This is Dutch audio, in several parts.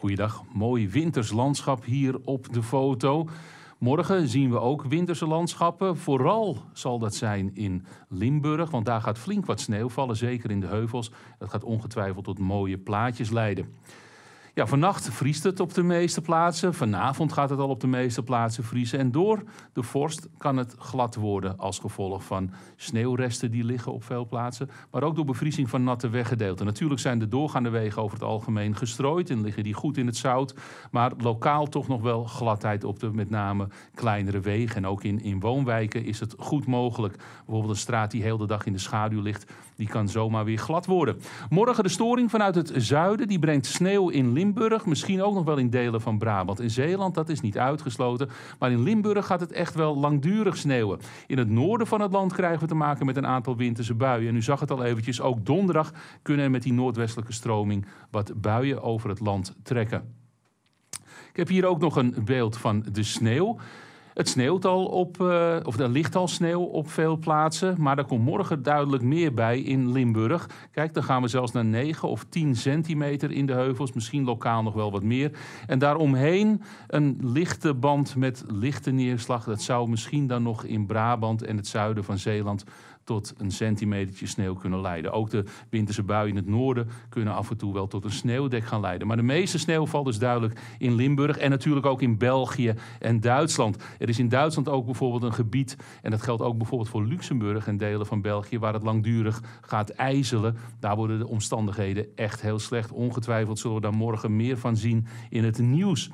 Goeiedag, mooi winters landschap hier op de foto. Morgen zien we ook winterse landschappen. Vooral zal dat zijn in Limburg, want daar gaat flink wat sneeuw vallen, zeker in de heuvels. Dat gaat ongetwijfeld tot mooie plaatjes leiden. Ja, vannacht vriest het op de meeste plaatsen. Vanavond gaat het al op de meeste plaatsen vriezen. En door de vorst kan het glad worden als gevolg van sneeuwresten die liggen op veel plaatsen. Maar ook door bevriezing van natte weggedeelten. Natuurlijk zijn de doorgaande wegen over het algemeen gestrooid en liggen die goed in het zout. Maar lokaal toch nog wel gladheid op de met name kleinere wegen. En ook in, in woonwijken is het goed mogelijk. Bijvoorbeeld een straat die heel de dag in de schaduw ligt, die kan zomaar weer glad worden. Morgen de storing vanuit het zuiden. Die brengt sneeuw in Limburg Limburg, misschien ook nog wel in delen van Brabant en Zeeland, dat is niet uitgesloten. Maar in Limburg gaat het echt wel langdurig sneeuwen. In het noorden van het land krijgen we te maken met een aantal winterse buien. En u zag het al eventjes, ook donderdag kunnen er met die noordwestelijke stroming wat buien over het land trekken. Ik heb hier ook nog een beeld van de sneeuw. Het sneeuwt al op, eh, of er ligt al sneeuw op veel plaatsen. Maar er komt morgen duidelijk meer bij in Limburg. Kijk, dan gaan we zelfs naar 9 of 10 centimeter in de heuvels. Misschien lokaal nog wel wat meer. En daaromheen een lichte band met lichte neerslag. Dat zou misschien dan nog in Brabant en het zuiden van Zeeland tot een centimetertje sneeuw kunnen leiden. Ook de winterse buien in het noorden kunnen af en toe wel tot een sneeuwdek gaan leiden. Maar de meeste sneeuwval is duidelijk in Limburg en natuurlijk ook in België en Duitsland. Er is in Duitsland ook bijvoorbeeld een gebied, en dat geldt ook bijvoorbeeld voor Luxemburg en delen van België, waar het langdurig gaat ijzelen. Daar worden de omstandigheden echt heel slecht. Ongetwijfeld zullen we daar morgen meer van zien in het nieuws.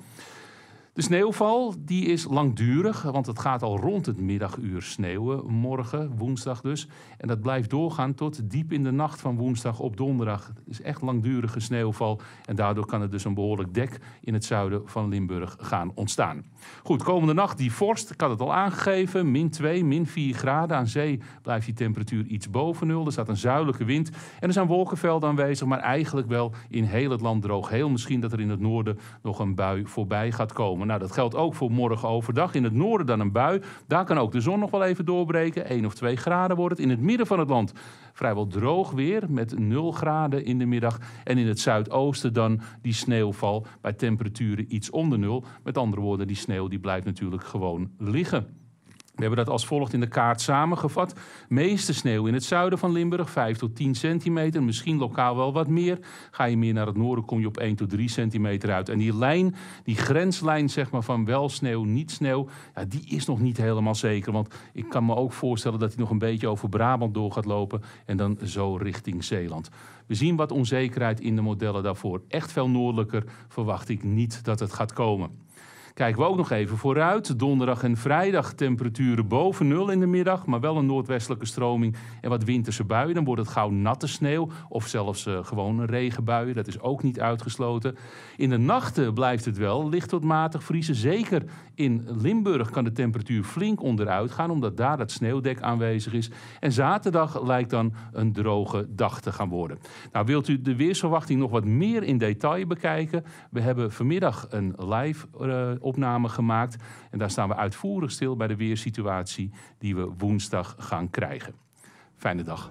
De sneeuwval die is langdurig, want het gaat al rond het middaguur sneeuwen. Morgen, woensdag dus. En dat blijft doorgaan tot diep in de nacht van woensdag op donderdag. Het is echt langdurige sneeuwval. En daardoor kan er dus een behoorlijk dek in het zuiden van Limburg gaan ontstaan. Goed, komende nacht die vorst, ik had het al aangegeven. Min 2, min 4 graden. Aan zee blijft die temperatuur iets boven nul. Er staat een zuidelijke wind. En er zijn wolkenvelden aanwezig, maar eigenlijk wel in heel het land droog. Heel misschien dat er in het noorden nog een bui voorbij gaat komen. Nou, dat geldt ook voor morgen overdag. In het noorden dan een bui. Daar kan ook de zon nog wel even doorbreken. 1 of 2 graden wordt het. In het midden van het land vrijwel droog weer met 0 graden in de middag. En in het zuidoosten dan die sneeuwval bij temperaturen iets onder nul. Met andere woorden, die sneeuw die blijft natuurlijk gewoon liggen. We hebben dat als volgt in de kaart samengevat. Meeste sneeuw in het zuiden van Limburg, 5 tot 10 centimeter. Misschien lokaal wel wat meer. Ga je meer naar het noorden, kom je op 1 tot 3 centimeter uit. En die lijn, die grenslijn zeg maar, van wel sneeuw, niet sneeuw, ja, die is nog niet helemaal zeker. Want ik kan me ook voorstellen dat hij nog een beetje over Brabant door gaat lopen. En dan zo richting Zeeland. We zien wat onzekerheid in de modellen daarvoor. Echt veel noordelijker verwacht ik niet dat het gaat komen. Kijken we ook nog even vooruit. Donderdag en vrijdag temperaturen boven nul in de middag, maar wel een noordwestelijke stroming en wat winterse buien. Dan wordt het gauw natte sneeuw of zelfs uh, eh, gewoon regenbuien. Dat is ook niet uitgesloten. In de nachten blijft het wel licht tot matig vriezen. Zeker in Limburg kan de temperatuur flink onderuit gaan, omdat daar dat sneeuwdek aanwezig is. En zaterdag lijkt dan een droge dag te gaan worden. Nou, wilt u de weersverwachting nog wat meer in detail bekijken? We hebben vanmiddag een live uh, opname gemaakt. En daar staan we uitvoerig stil bij de weersituatie die we woensdag gaan krijgen. Fijne dag.